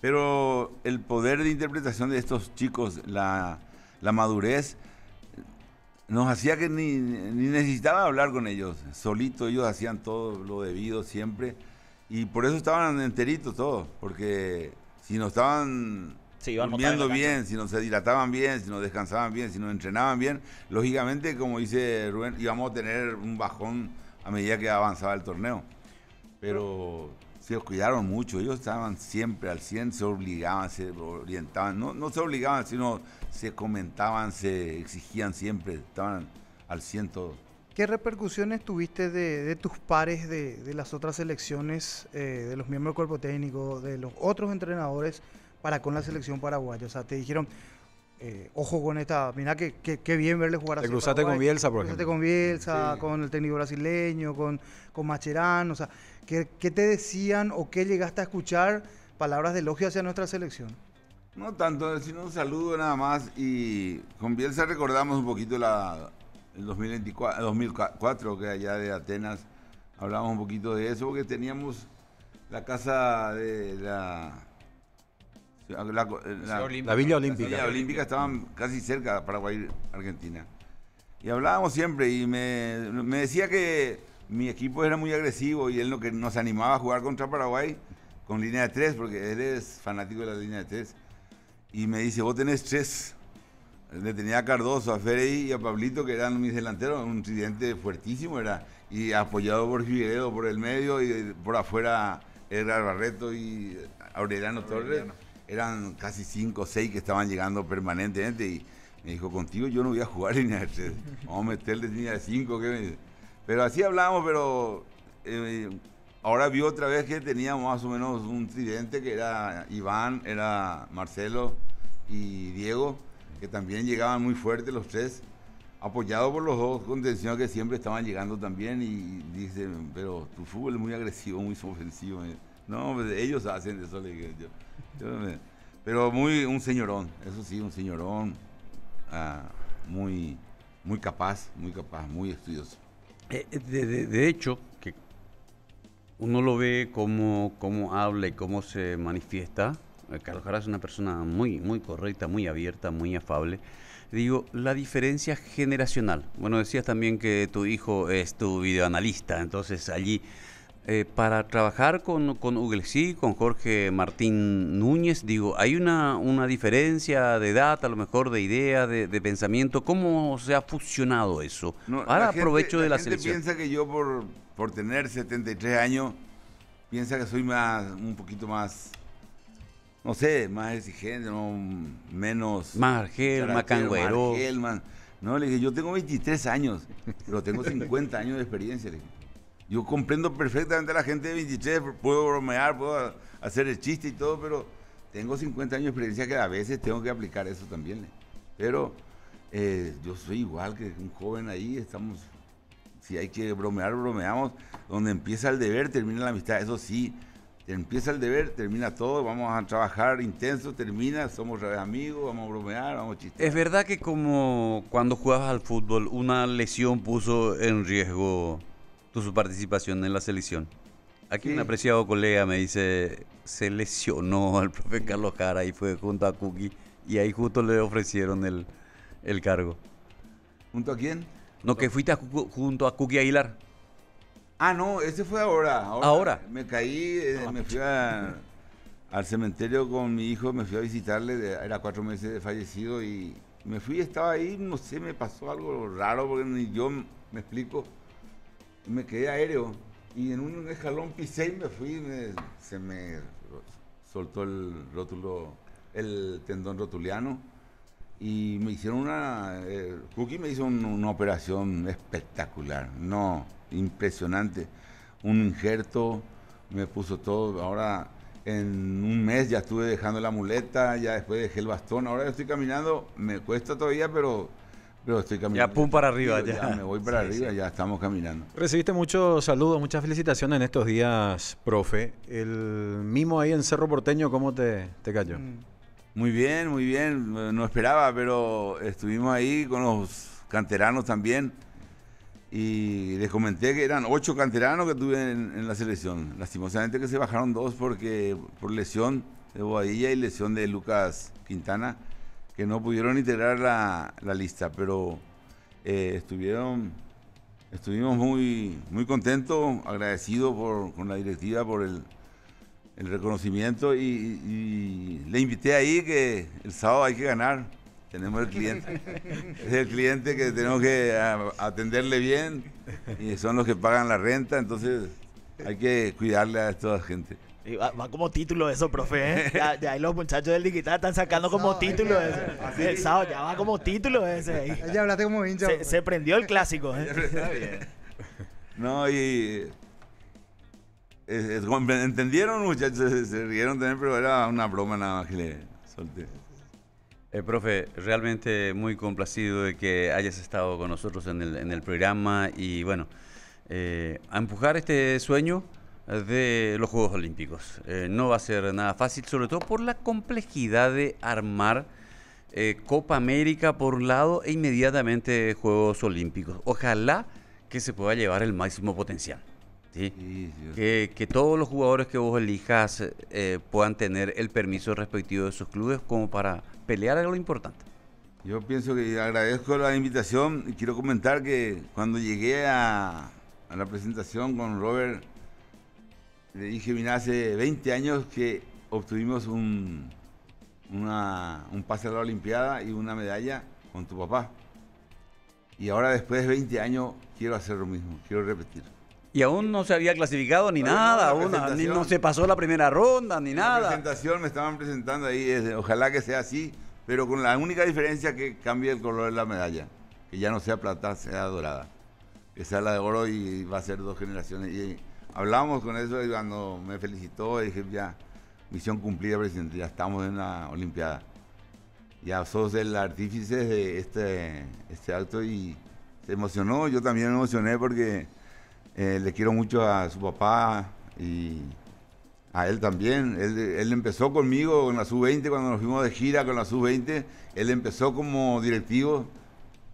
Pero el poder de interpretación de estos chicos, la, la madurez, nos hacía que ni, necesitaba hablar con ellos. Solito ellos hacían todo lo debido siempre. Y por eso estaban enteritos todos. Porque si no estaban durmiendo bien, si no se dilataban bien, si no descansaban bien, si no entrenaban bien, lógicamente, como dice Rubén, íbamos a tener un bajón a medida que avanzaba el torneo. Pero se cuidaron mucho, ellos estaban siempre al 100, se obligaban, se orientaban, no, no se obligaban, sino se comentaban, se exigían siempre, estaban al 100 todos. ¿Qué repercusiones tuviste de, tus pares de, las otras selecciones, eh, de los miembros del cuerpo técnico, de los otros entrenadores para con la selección paraguaya? O sea, te dijeron, eh, ojo con esta, mirá que, bien verle jugar a Te cruzaste con Bielsa, por ejemplo. Te cruzaste con Bielsa, con el técnico brasileño, con, con Macherán, o sea, ¿qué, te decían o qué llegaste a escuchar palabras de elogio hacia nuestra selección? No tanto, sino un saludo nada más y con Bielsa recordamos un poquito la, el 2024, 2004, que allá de Atenas hablamos un poquito de eso, porque teníamos la casa de la eh, la, Villa Olímpica. La Villa Olímpica estaban casi cerca de Paraguay, Argentina. Y hablábamos siempre y me, decía que mi equipo era muy agresivo y él lo que nos animaba a jugar contra Paraguay con línea de tres, porque él es fanático de la línea de tres. Y me dice, vos tenés tres. Le tenía a Cardoso, a Ferey y a Pablito, que eran mis delanteros, un presidente fuertísimo era. Y apoyado por Figueredo por el medio y por afuera era Barreto y aurelano Torres eran casi cinco o seis que estaban llegando permanentemente y me dijo, contigo yo no voy a jugar línea de tres, vamos a meterle línea de cinco. ¿qué pero así hablamos pero eh, ahora vi otra vez que teníamos más o menos un tridente que era Iván, era Marcelo y Diego, que también llegaban muy fuertes los tres, apoyados por los dos contención que siempre estaban llegando también y, dice dicen, pero tu fútbol es muy agresivo, muy ofensivo. No, pues, ellos hacen eso, pero muy un señorón, eso sí, un señorón ah, muy, muy capaz, muy capaz, muy estudioso. Eh, eh, de, hecho, que uno lo ve cómo, habla y cómo se manifiesta. Eh, Carlos Jara es una persona muy, muy correcta, muy abierta, muy afable. Digo, la diferencia generacional. Bueno, decías también que tu hijo es tu videoanalista, entonces allí eh, para trabajar con, con con Jorge Martín Núñez, digo, ¿hay una, una diferencia de edad, a lo mejor de idea, de, pensamiento? ¿Cómo se ha fusionado eso? Ahora aprovecho de la, la piensa que yo por, por tener 73 años, piensa que soy más un poquito más no sé, más exigente, menos... Más argel, más No, le dije, yo tengo 23 años, pero tengo 50 años de experiencia. Le dije. Yo comprendo perfectamente a la gente de 23, puedo bromear, puedo hacer el chiste y todo, pero tengo 50 años de experiencia que a veces tengo que aplicar eso también. ¿eh? Pero eh, yo soy igual que un joven ahí, estamos, si hay que bromear, bromeamos. Donde empieza el deber, termina la amistad, eso sí, empieza el deber, termina todo, vamos a trabajar intenso, termina, somos amigos, vamos a bromear, vamos a chistear. Es verdad que como cuando jugabas al fútbol, una lesión puso en riesgo su participación en la selección. Aquí un apreciado colega me dice, se lesionó al profe Carlos Cara y fue junto a Cookie y ahí justo le ofrecieron el, cargo. ¿Junto a quién? No, que fuiste junto a Cookie Aguilar. Ah, no, ese fue ahora. Ahora. Me caí, eh, ah, me fui al cementerio con mi hijo, me fui a visitarle, era cuatro meses de fallecido y me fui, estaba ahí, no sé, me pasó algo raro porque ni yo me explico me quedé aéreo y en un escalón pisé y me fui se me soltó el rótulo, el tendón rotuliano y me hicieron una, eh, Cookie me hizo una operación espectacular, no, impresionante, un injerto, me puso todo, ahora en un mes ya estuve dejando la muleta, ya después dejé el bastón, ahora estoy caminando, me cuesta todavía, pero ya pum para arriba, ya. me voy para arriba, ya estamos caminando. Recibiste muchos saludos, muchas felicitaciones en estos días, profe. El mimo ahí en Cerro Porteño, ¿cómo te, cayó? Mm. Muy bien, muy bien. No esperaba, pero estuvimos ahí con los canteranos también. Y les comenté que eran ocho canteranos que tuve en, la selección. Lastimosamente que se bajaron dos porque por lesión de Boadilla y lesión de Lucas Quintana que no pudieron iterar la, lista, pero eh, estuvieron, estuvimos muy, muy contentos, agradecidos por, con la directiva por el, reconocimiento y, y, le invité ahí que el sábado hay que ganar. Tenemos el cliente. es el cliente que tenemos que atenderle bien y son los que pagan la renta, entonces hay que cuidarle a toda la gente va, como título eso, profe. ¿eh? Ya, los muchachos del digital están sacando como título eh. eso. El sábado ya va como título ese. Ya hablaste como hincha. Se, pues. prendió el clásico. ¿eh? No, y. Eh, entendieron, muchachos, se, rieron también, pero era una broma nada más que le solté. Eh, profe, realmente muy complacido de que hayas estado con nosotros en el, en el programa y bueno, a empujar este sueño de los Juegos Olímpicos. Eh, no va a ser nada fácil, sobre todo por la complejidad de armar eh, Copa América por un lado e inmediatamente Juegos Olímpicos. Ojalá que se pueda llevar el máximo potencial. que, todos los jugadores que vos elijas eh, puedan tener el permiso respectivo de sus clubes como para pelear algo importante. Yo pienso que agradezco la invitación y quiero comentar que cuando llegué a, a la presentación con Robert le dije, mira, hace 20 años que obtuvimos un, un pase a la Olimpiada y una medalla con tu papá. Y ahora después de 20 años quiero hacer lo mismo, quiero repetir. Y aún no se había clasificado ni nada, aún ni no se pasó la primera ronda, ni nada. La presentación me estaban presentando ahí, ojalá que sea así, pero con la única diferencia que cambie el color de la medalla, que ya no sea plata, sea dorada. Que sea la de oro y va a ser dos generaciones. Y, hablábamos con eso y cuando me felicitó dije, ya, misión cumplida, presidente, ya estamos en la Olimpiada. Ya sos el artífice de este, este acto y se emocionó, yo también me emocioné porque eh, le quiero mucho a su papá y a él también. Él, él empezó conmigo en la sub-20 cuando nos fuimos de gira con la sub-20. Él empezó como directivo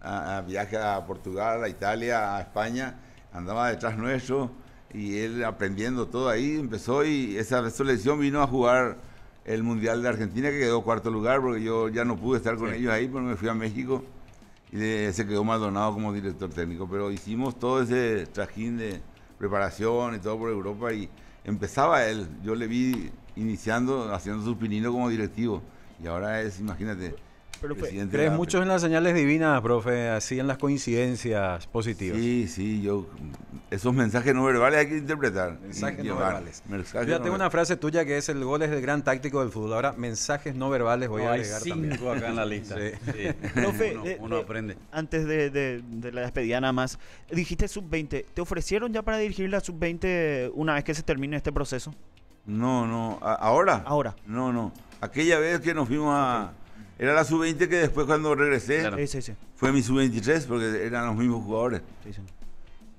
a, a viaje a Portugal, a Italia, a España. Andaba detrás nuestro y él aprendiendo todo ahí, empezó y esa selección vino a jugar el Mundial de Argentina, que quedó cuarto lugar, porque yo ya no pude estar con ellos ahí, porque me fui a México y se quedó Maldonado como director técnico. Pero hicimos todo ese trajín de preparación y todo por Europa y empezaba él, yo le vi iniciando, haciendo su pinino como directivo. Y ahora es, imagínate, ¿Crees mucho en las señales divinas, profe? Así en las coincidencias positivas. Sí, sí, yo. Esos mensajes no verbales hay que interpretar. Mensajes no verbales. yo ya tengo una frase tuya que es: el gol es el gran táctico del fútbol. Ahora, mensajes no verbales voy a agregar también. acá en la lista. Profe, eh, uno, eh, aprende. Antes de, la despedida, nada más. Dijiste sub-20. ¿Te ofrecieron ya para dirigir la sub-20 una vez que se termine este proceso? No, no. ¿Ahora? Ahora. No, no. Aquella vez que nos fuimos a. Era la sub-20 que después cuando regresé fue mi sub-23 porque eran los mismos jugadores.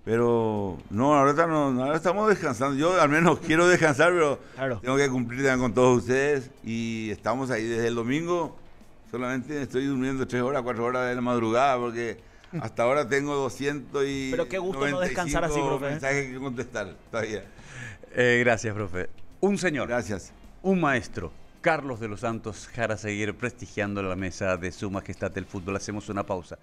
Pero no ahora, estamos descansando. Yo al menos quiero descansar, pero tengo que cumplir con todos ustedes. Y estamos ahí desde el domingo. Solamente estoy durmiendo tres horas, cuatro horas de la madrugada porque... Hasta ahora tengo 200 y. Pero qué gusto no descansar así, profe. ¿eh? mensajes que contestar todavía. Eh, gracias, profe. Un señor. Gracias. Un maestro. Carlos de los Santos Jara seguir prestigiando la mesa de Su Majestad del Fútbol. Hacemos una pausa.